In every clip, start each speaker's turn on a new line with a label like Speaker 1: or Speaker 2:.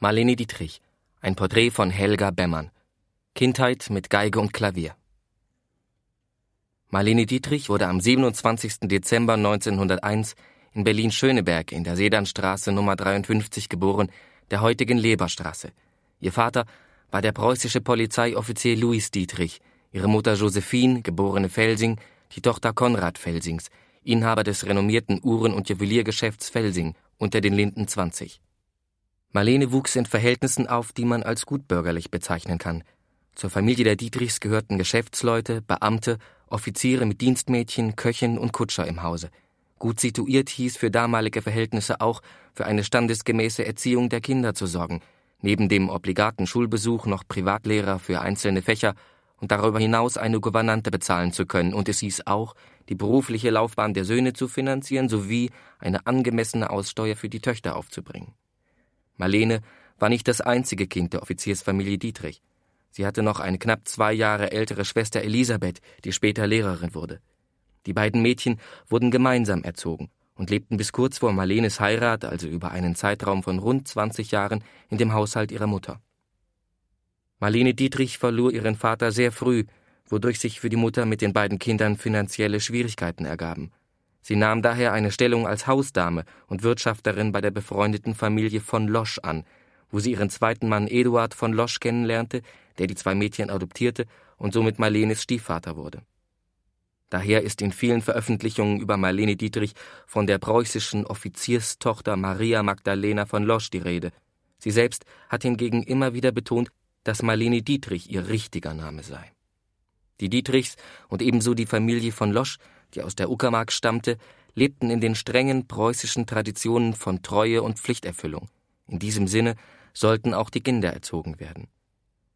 Speaker 1: Marlene Dietrich. Ein Porträt von Helga Bämmern. Kindheit mit Geige und Klavier. Marlene Dietrich wurde am 27. Dezember 1901 in Berlin-Schöneberg in der Sedanstraße Nummer 53 geboren, der heutigen Leberstraße. Ihr Vater war der preußische Polizeioffizier Louis Dietrich, ihre Mutter Josephine, geborene Felsing, die Tochter Konrad Felsings, Inhaber des renommierten Uhren- und Juweliergeschäfts Felsing unter den Linden 20. Marlene wuchs in Verhältnissen auf, die man als gutbürgerlich bezeichnen kann. Zur Familie der Dietrichs gehörten Geschäftsleute, Beamte, Offiziere mit Dienstmädchen, Köchin und Kutscher im Hause. Gut situiert hieß für damalige Verhältnisse auch, für eine standesgemäße Erziehung der Kinder zu sorgen, neben dem obligaten Schulbesuch noch Privatlehrer für einzelne Fächer und darüber hinaus eine Gouvernante bezahlen zu können, und es hieß auch, die berufliche Laufbahn der Söhne zu finanzieren sowie eine angemessene Aussteuer für die Töchter aufzubringen. Marlene war nicht das einzige Kind der Offiziersfamilie Dietrich. Sie hatte noch eine knapp zwei Jahre ältere Schwester Elisabeth, die später Lehrerin wurde. Die beiden Mädchen wurden gemeinsam erzogen und lebten bis kurz vor Marlenes Heirat, also über einen Zeitraum von rund 20 Jahren, in dem Haushalt ihrer Mutter. Marlene Dietrich verlor ihren Vater sehr früh, wodurch sich für die Mutter mit den beiden Kindern finanzielle Schwierigkeiten ergaben. Sie nahm daher eine Stellung als Hausdame und Wirtschafterin bei der befreundeten Familie von Losch an, wo sie ihren zweiten Mann Eduard von Losch kennenlernte, der die zwei Mädchen adoptierte und somit Marlenes Stiefvater wurde. Daher ist in vielen Veröffentlichungen über Marlene Dietrich von der preußischen Offizierstochter Maria Magdalena von Losch die Rede. Sie selbst hat hingegen immer wieder betont, dass Marlene Dietrich ihr richtiger Name sei. Die Dietrichs und ebenso die Familie von Losch die aus der Uckermark stammte, lebten in den strengen preußischen Traditionen von Treue und Pflichterfüllung. In diesem Sinne sollten auch die Kinder erzogen werden.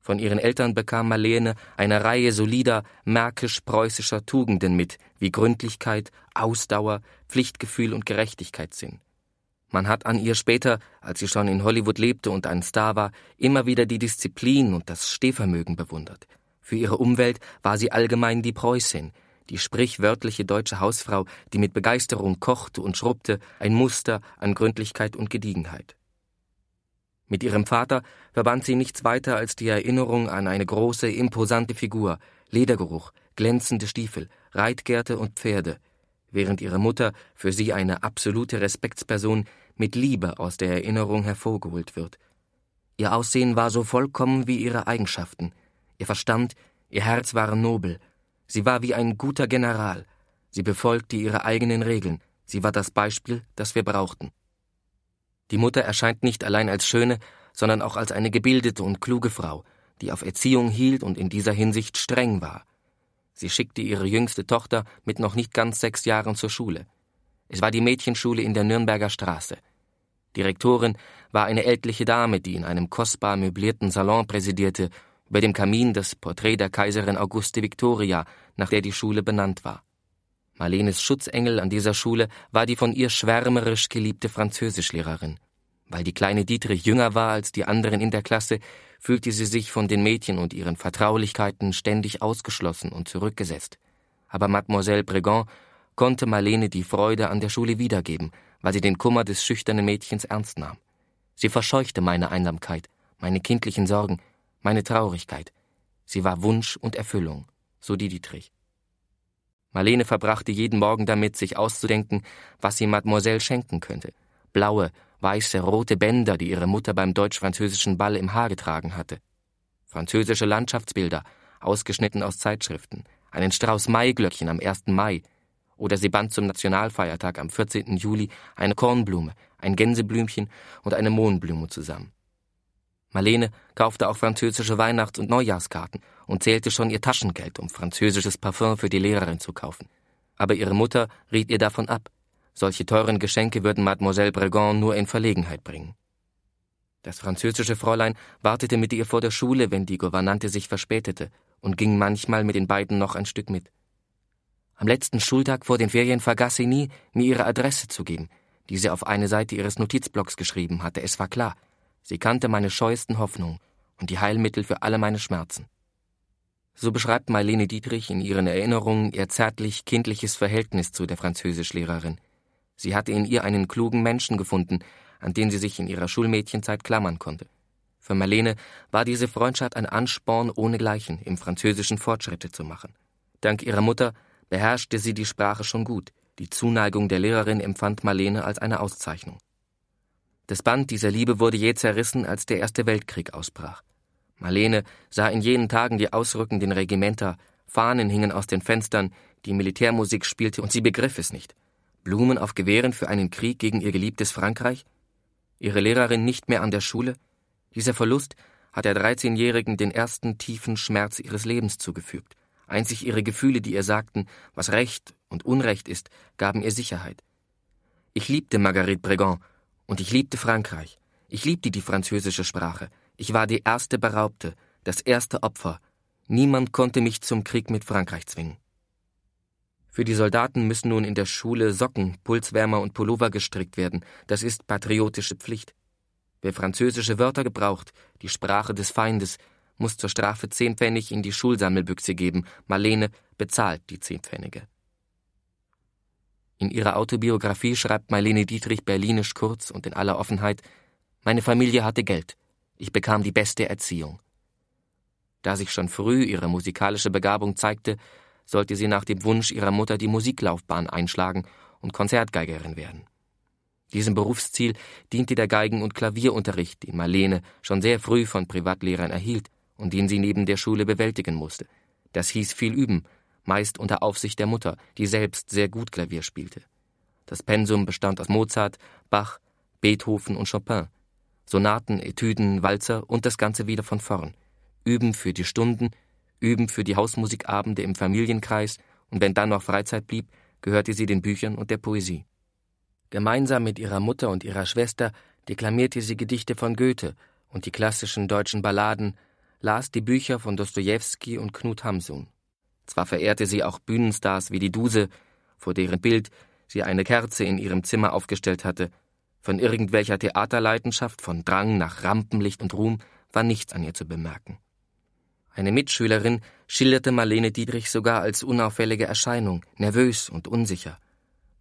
Speaker 1: Von ihren Eltern bekam Marlene eine Reihe solider, märkisch-preußischer Tugenden mit, wie Gründlichkeit, Ausdauer, Pflichtgefühl und Gerechtigkeitssinn. Man hat an ihr später, als sie schon in Hollywood lebte und ein Star war, immer wieder die Disziplin und das Stehvermögen bewundert. Für ihre Umwelt war sie allgemein die Preußin, die sprichwörtliche deutsche Hausfrau, die mit Begeisterung kochte und schrubbte, ein Muster an Gründlichkeit und Gediegenheit. Mit ihrem Vater verband sie nichts weiter als die Erinnerung an eine große, imposante Figur, Ledergeruch, glänzende Stiefel, Reitgärte und Pferde, während ihre Mutter, für sie eine absolute Respektsperson, mit Liebe aus der Erinnerung hervorgeholt wird. Ihr Aussehen war so vollkommen wie ihre Eigenschaften, ihr Verstand, ihr Herz waren nobel, Sie war wie ein guter General. Sie befolgte ihre eigenen Regeln. Sie war das Beispiel, das wir brauchten. Die Mutter erscheint nicht allein als schöne, sondern auch als eine gebildete und kluge Frau, die auf Erziehung hielt und in dieser Hinsicht streng war. Sie schickte ihre jüngste Tochter mit noch nicht ganz sechs Jahren zur Schule. Es war die Mädchenschule in der Nürnberger Straße. Die Rektorin war eine ältliche Dame, die in einem kostbar möblierten Salon präsidierte über dem Kamin das Porträt der Kaiserin Auguste Victoria, nach der die Schule benannt war. Marlenes Schutzengel an dieser Schule war die von ihr schwärmerisch geliebte Französischlehrerin. Weil die kleine Dietrich jünger war als die anderen in der Klasse, fühlte sie sich von den Mädchen und ihren Vertraulichkeiten ständig ausgeschlossen und zurückgesetzt. Aber Mademoiselle Bregan konnte Marlene die Freude an der Schule wiedergeben, weil sie den Kummer des schüchternen Mädchens ernst nahm. Sie verscheuchte meine Einsamkeit, meine kindlichen Sorgen, meine Traurigkeit. Sie war Wunsch und Erfüllung, so die Dietrich. Marlene verbrachte jeden Morgen damit, sich auszudenken, was sie Mademoiselle schenken könnte. Blaue, weiße, rote Bänder, die ihre Mutter beim deutsch-französischen Ball im Haar getragen hatte. Französische Landschaftsbilder, ausgeschnitten aus Zeitschriften. Einen Strauß Maiglöckchen am 1. Mai. Oder sie band zum Nationalfeiertag am 14. Juli eine Kornblume, ein Gänseblümchen und eine Mohnblume zusammen. Marlene kaufte auch französische Weihnachts- und Neujahrskarten und zählte schon ihr Taschengeld, um französisches Parfum für die Lehrerin zu kaufen. Aber ihre Mutter riet ihr davon ab. Solche teuren Geschenke würden Mademoiselle Bregon nur in Verlegenheit bringen. Das französische Fräulein wartete mit ihr vor der Schule, wenn die Gouvernante sich verspätete, und ging manchmal mit den beiden noch ein Stück mit. Am letzten Schultag vor den Ferien vergaß sie nie, mir ihre Adresse zu geben, die sie auf eine Seite ihres Notizblocks geschrieben hatte. Es war klar, Sie kannte meine scheuesten Hoffnungen und die Heilmittel für alle meine Schmerzen. So beschreibt Marlene Dietrich in ihren Erinnerungen ihr zärtlich-kindliches Verhältnis zu der Französischlehrerin. Sie hatte in ihr einen klugen Menschen gefunden, an den sie sich in ihrer Schulmädchenzeit klammern konnte. Für Marlene war diese Freundschaft ein Ansporn ohnegleichen, im Französischen Fortschritte zu machen. Dank ihrer Mutter beherrschte sie die Sprache schon gut. Die Zuneigung der Lehrerin empfand Marlene als eine Auszeichnung. Das Band dieser Liebe wurde je zerrissen, als der Erste Weltkrieg ausbrach. Marlene sah in jenen Tagen die ausrückenden Regimenter, Fahnen hingen aus den Fenstern, die Militärmusik spielte und sie begriff es nicht. Blumen auf Gewehren für einen Krieg gegen ihr geliebtes Frankreich? Ihre Lehrerin nicht mehr an der Schule? Dieser Verlust hat der 13-Jährigen den ersten tiefen Schmerz ihres Lebens zugefügt. Einzig ihre Gefühle, die ihr sagten, was Recht und Unrecht ist, gaben ihr Sicherheit. Ich liebte Marguerite Bregan, und ich liebte Frankreich. Ich liebte die französische Sprache. Ich war die erste Beraubte, das erste Opfer. Niemand konnte mich zum Krieg mit Frankreich zwingen. Für die Soldaten müssen nun in der Schule Socken, Pulswärmer und Pullover gestrickt werden. Das ist patriotische Pflicht. Wer französische Wörter gebraucht, die Sprache des Feindes, muss zur Strafe zehn Pfennig in die Schulsammelbüchse geben. Marlene bezahlt die zehn Pfennige. In ihrer Autobiografie schreibt Marlene Dietrich berlinisch kurz und in aller Offenheit: Meine Familie hatte Geld. Ich bekam die beste Erziehung. Da sich schon früh ihre musikalische Begabung zeigte, sollte sie nach dem Wunsch ihrer Mutter die Musiklaufbahn einschlagen und Konzertgeigerin werden. Diesem Berufsziel diente der Geigen- und Klavierunterricht, den Marlene schon sehr früh von Privatlehrern erhielt und den sie neben der Schule bewältigen musste. Das hieß viel üben, meist unter Aufsicht der Mutter, die selbst sehr gut Klavier spielte. Das Pensum bestand aus Mozart, Bach, Beethoven und Chopin. Sonaten, Etüden, Walzer und das Ganze wieder von vorn. Üben für die Stunden, üben für die Hausmusikabende im Familienkreis und wenn dann noch Freizeit blieb, gehörte sie den Büchern und der Poesie. Gemeinsam mit ihrer Mutter und ihrer Schwester deklamierte sie Gedichte von Goethe und die klassischen deutschen Balladen, las die Bücher von Dostojewski und Knut Hamsun. Zwar verehrte sie auch Bühnenstars wie die Duse, vor deren Bild sie eine Kerze in ihrem Zimmer aufgestellt hatte, von irgendwelcher Theaterleidenschaft, von Drang nach Rampenlicht und Ruhm war nichts an ihr zu bemerken. Eine Mitschülerin schilderte Marlene Dietrich sogar als unauffällige Erscheinung, nervös und unsicher.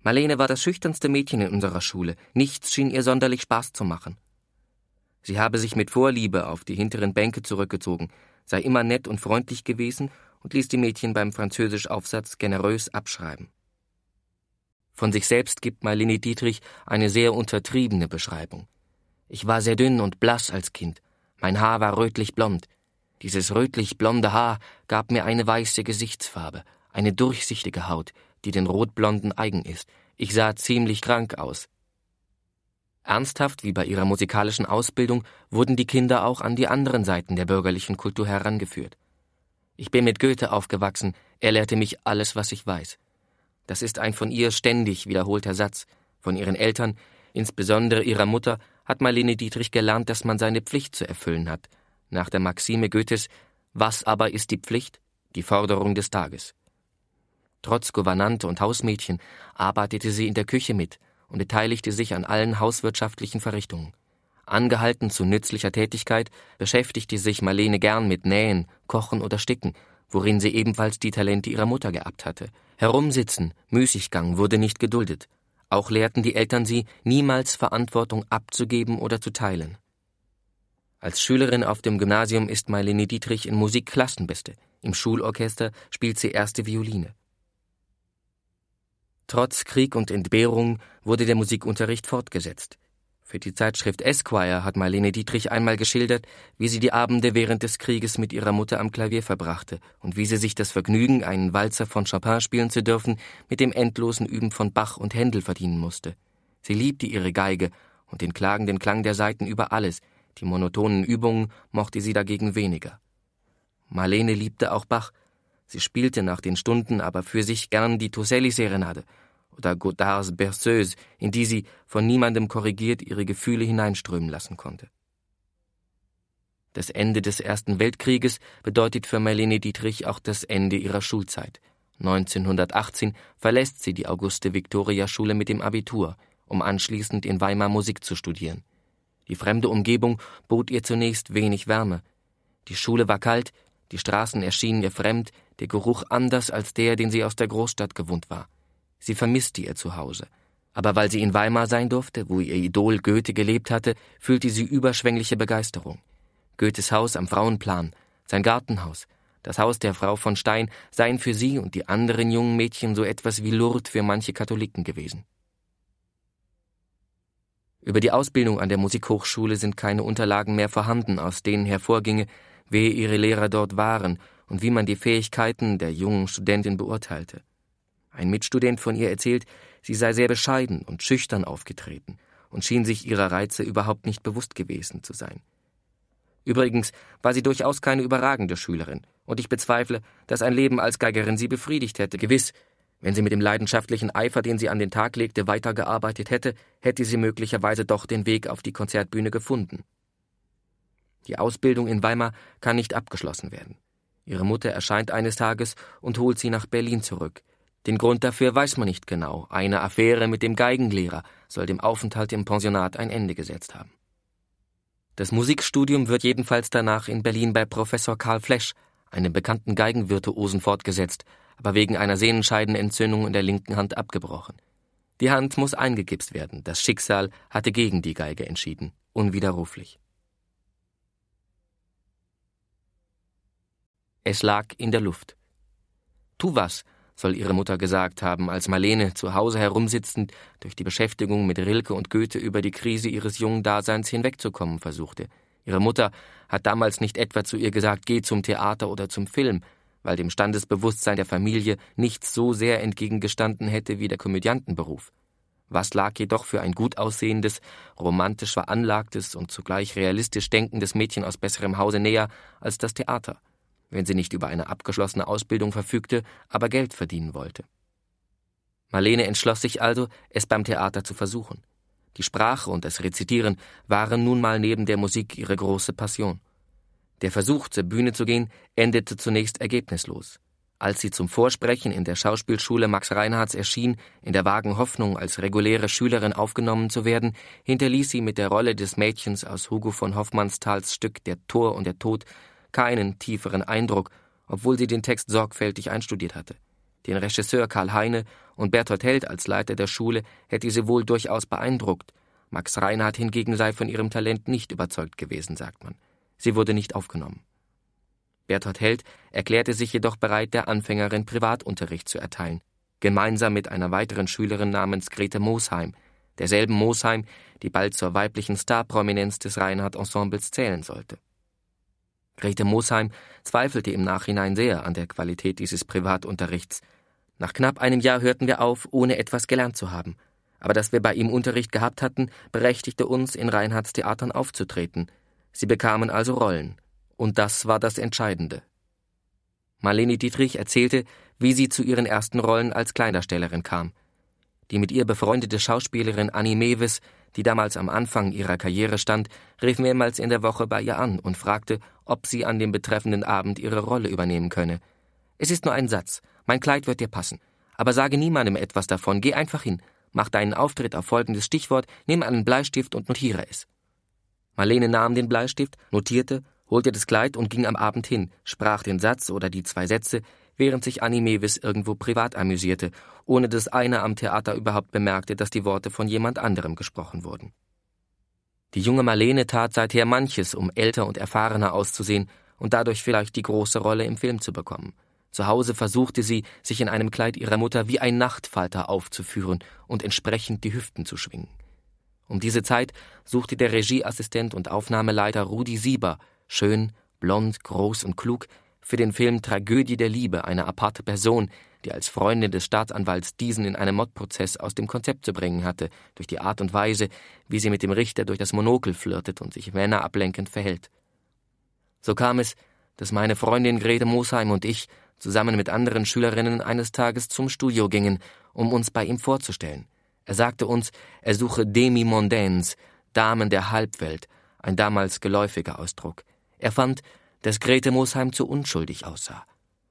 Speaker 1: Marlene war das schüchternste Mädchen in unserer Schule, nichts schien ihr sonderlich Spaß zu machen. Sie habe sich mit Vorliebe auf die hinteren Bänke zurückgezogen, sei immer nett und freundlich gewesen und ließ die Mädchen beim Französischaufsatz generös abschreiben. Von sich selbst gibt Marlene Dietrich eine sehr untertriebene Beschreibung. Ich war sehr dünn und blass als Kind. Mein Haar war rötlich-blond. Dieses rötlich-blonde Haar gab mir eine weiße Gesichtsfarbe, eine durchsichtige Haut, die den Rotblonden eigen ist. Ich sah ziemlich krank aus. Ernsthaft wie bei ihrer musikalischen Ausbildung wurden die Kinder auch an die anderen Seiten der bürgerlichen Kultur herangeführt. Ich bin mit Goethe aufgewachsen, er lehrte mich alles, was ich weiß. Das ist ein von ihr ständig wiederholter Satz. Von ihren Eltern, insbesondere ihrer Mutter, hat Marlene Dietrich gelernt, dass man seine Pflicht zu erfüllen hat. Nach der Maxime Goethes, was aber ist die Pflicht? Die Forderung des Tages. Trotz Gouvernante und Hausmädchen arbeitete sie in der Küche mit und beteiligte sich an allen hauswirtschaftlichen Verrichtungen. Angehalten zu nützlicher Tätigkeit beschäftigte sich Marlene gern mit Nähen, Kochen oder Sticken, worin sie ebenfalls die Talente ihrer Mutter geerbt hatte. Herumsitzen, Müßiggang wurde nicht geduldet. Auch lehrten die Eltern sie, niemals Verantwortung abzugeben oder zu teilen. Als Schülerin auf dem Gymnasium ist Marlene Dietrich in Musik Klassenbeste. Im Schulorchester spielt sie erste Violine. Trotz Krieg und Entbehrung wurde der Musikunterricht fortgesetzt. Für die Zeitschrift Esquire hat Marlene Dietrich einmal geschildert, wie sie die Abende während des Krieges mit ihrer Mutter am Klavier verbrachte und wie sie sich das Vergnügen, einen Walzer von Chopin spielen zu dürfen, mit dem endlosen Üben von Bach und Händel verdienen musste. Sie liebte ihre Geige und den klagenden Klang der Saiten über alles, die monotonen Übungen mochte sie dagegen weniger. Marlene liebte auch Bach. Sie spielte nach den Stunden aber für sich gern die Toselli-Serenade – oder Godards Berceuse, in die sie, von niemandem korrigiert, ihre Gefühle hineinströmen lassen konnte. Das Ende des Ersten Weltkrieges bedeutet für Marlene Dietrich auch das Ende ihrer Schulzeit. 1918 verlässt sie die Auguste-Victoria-Schule mit dem Abitur, um anschließend in Weimar Musik zu studieren. Die fremde Umgebung bot ihr zunächst wenig Wärme. Die Schule war kalt, die Straßen erschienen ihr fremd, der Geruch anders als der, den sie aus der Großstadt gewohnt war. Sie vermisste ihr Zuhause. Aber weil sie in Weimar sein durfte, wo ihr Idol Goethe gelebt hatte, fühlte sie überschwängliche Begeisterung. Goethes Haus am Frauenplan, sein Gartenhaus, das Haus der Frau von Stein seien für sie und die anderen jungen Mädchen so etwas wie Lourdes für manche Katholiken gewesen. Über die Ausbildung an der Musikhochschule sind keine Unterlagen mehr vorhanden, aus denen hervorginge, wer ihre Lehrer dort waren und wie man die Fähigkeiten der jungen Studentin beurteilte. Ein Mitstudent von ihr erzählt, sie sei sehr bescheiden und schüchtern aufgetreten und schien sich ihrer Reize überhaupt nicht bewusst gewesen zu sein. Übrigens war sie durchaus keine überragende Schülerin, und ich bezweifle, dass ein Leben als Geigerin sie befriedigt hätte. Gewiss, wenn sie mit dem leidenschaftlichen Eifer, den sie an den Tag legte, weitergearbeitet hätte, hätte sie möglicherweise doch den Weg auf die Konzertbühne gefunden. Die Ausbildung in Weimar kann nicht abgeschlossen werden. Ihre Mutter erscheint eines Tages und holt sie nach Berlin zurück, den Grund dafür weiß man nicht genau. Eine Affäre mit dem Geigenlehrer soll dem Aufenthalt im Pensionat ein Ende gesetzt haben. Das Musikstudium wird jedenfalls danach in Berlin bei Professor Karl Flesch, einem bekannten Geigenvirtuosen, fortgesetzt, aber wegen einer Sehnenscheidenentzündung in der linken Hand abgebrochen. Die Hand muss eingegipst werden. Das Schicksal hatte gegen die Geige entschieden, unwiderruflich. Es lag in der Luft. Tu was, soll ihre Mutter gesagt haben, als Marlene, zu Hause herumsitzend, durch die Beschäftigung mit Rilke und Goethe über die Krise ihres jungen Daseins hinwegzukommen versuchte. Ihre Mutter hat damals nicht etwa zu ihr gesagt, geh zum Theater oder zum Film, weil dem Standesbewusstsein der Familie nichts so sehr entgegengestanden hätte wie der Komödiantenberuf. Was lag jedoch für ein gut aussehendes, romantisch veranlagtes und zugleich realistisch denkendes Mädchen aus besserem Hause näher als das Theater? wenn sie nicht über eine abgeschlossene Ausbildung verfügte, aber Geld verdienen wollte. Marlene entschloss sich also, es beim Theater zu versuchen. Die Sprache und das Rezitieren waren nun mal neben der Musik ihre große Passion. Der Versuch, zur Bühne zu gehen, endete zunächst ergebnislos. Als sie zum Vorsprechen in der Schauspielschule Max Reinhardts erschien, in der vagen Hoffnung, als reguläre Schülerin aufgenommen zu werden, hinterließ sie mit der Rolle des Mädchens aus Hugo von Hoffmannsthals Stück Der Tor und der Tod keinen tieferen Eindruck, obwohl sie den Text sorgfältig einstudiert hatte. Den Regisseur Karl Heine und Bertolt Held als Leiter der Schule hätte sie wohl durchaus beeindruckt. Max Reinhardt hingegen sei von ihrem Talent nicht überzeugt gewesen, sagt man. Sie wurde nicht aufgenommen. Bertolt Held erklärte sich jedoch bereit, der Anfängerin Privatunterricht zu erteilen, gemeinsam mit einer weiteren Schülerin namens Grete Mosheim, derselben Mosheim, die bald zur weiblichen Starprominenz des Reinhardt-Ensembles zählen sollte. Grete Mosheim zweifelte im Nachhinein sehr an der Qualität dieses Privatunterrichts. Nach knapp einem Jahr hörten wir auf, ohne etwas gelernt zu haben. Aber dass wir bei ihm Unterricht gehabt hatten, berechtigte uns, in Reinhards Theatern aufzutreten. Sie bekamen also Rollen. Und das war das Entscheidende. Marlene Dietrich erzählte, wie sie zu ihren ersten Rollen als Kleiderstellerin kam. Die mit ihr befreundete Schauspielerin Annie Mewes, die damals am Anfang ihrer Karriere stand, rief mehrmals in der Woche bei ihr an und fragte, ob sie an dem betreffenden Abend ihre Rolle übernehmen könne. Es ist nur ein Satz. Mein Kleid wird dir passen. Aber sage niemandem etwas davon. Geh einfach hin. Mach deinen Auftritt auf folgendes Stichwort, nimm einen Bleistift und notiere es. Marlene nahm den Bleistift, notierte, holte das Kleid und ging am Abend hin, sprach den Satz oder die zwei Sätze, während sich Annie Mewis irgendwo privat amüsierte, ohne dass einer am Theater überhaupt bemerkte, dass die Worte von jemand anderem gesprochen wurden. Die junge Marlene tat seither manches, um älter und erfahrener auszusehen und dadurch vielleicht die große Rolle im Film zu bekommen. Zu Hause versuchte sie, sich in einem Kleid ihrer Mutter wie ein Nachtfalter aufzuführen und entsprechend die Hüften zu schwingen. Um diese Zeit suchte der Regieassistent und Aufnahmeleiter Rudi Sieber, schön, blond, groß und klug, für den Film Tragödie der Liebe eine aparte Person, die als Freundin des Staatsanwalts diesen in einem Mordprozess aus dem Konzept zu bringen hatte, durch die Art und Weise, wie sie mit dem Richter durch das Monokel flirtet und sich männerablenkend verhält. So kam es, dass meine Freundin Grete Mosheim und ich zusammen mit anderen Schülerinnen eines Tages zum Studio gingen, um uns bei ihm vorzustellen. Er sagte uns, er suche Demi-Mondaines, Damen der Halbwelt, ein damals geläufiger Ausdruck. Er fand, dass Grete Mosheim zu unschuldig aussah.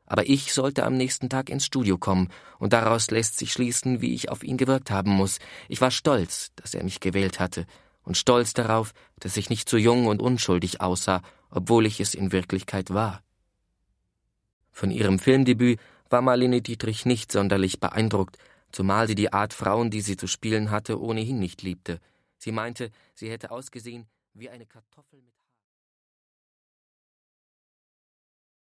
Speaker 1: Aber ich sollte am nächsten Tag ins Studio kommen, und daraus lässt sich schließen, wie ich auf ihn gewirkt haben muss. Ich war stolz, dass er mich gewählt hatte, und stolz darauf, dass ich nicht zu jung und unschuldig aussah, obwohl ich es in Wirklichkeit war. Von ihrem Filmdebüt war Marlene Dietrich nicht sonderlich beeindruckt, zumal sie die Art Frauen, die sie zu spielen hatte, ohnehin nicht liebte. Sie meinte, sie hätte ausgesehen wie eine Kartoffel mit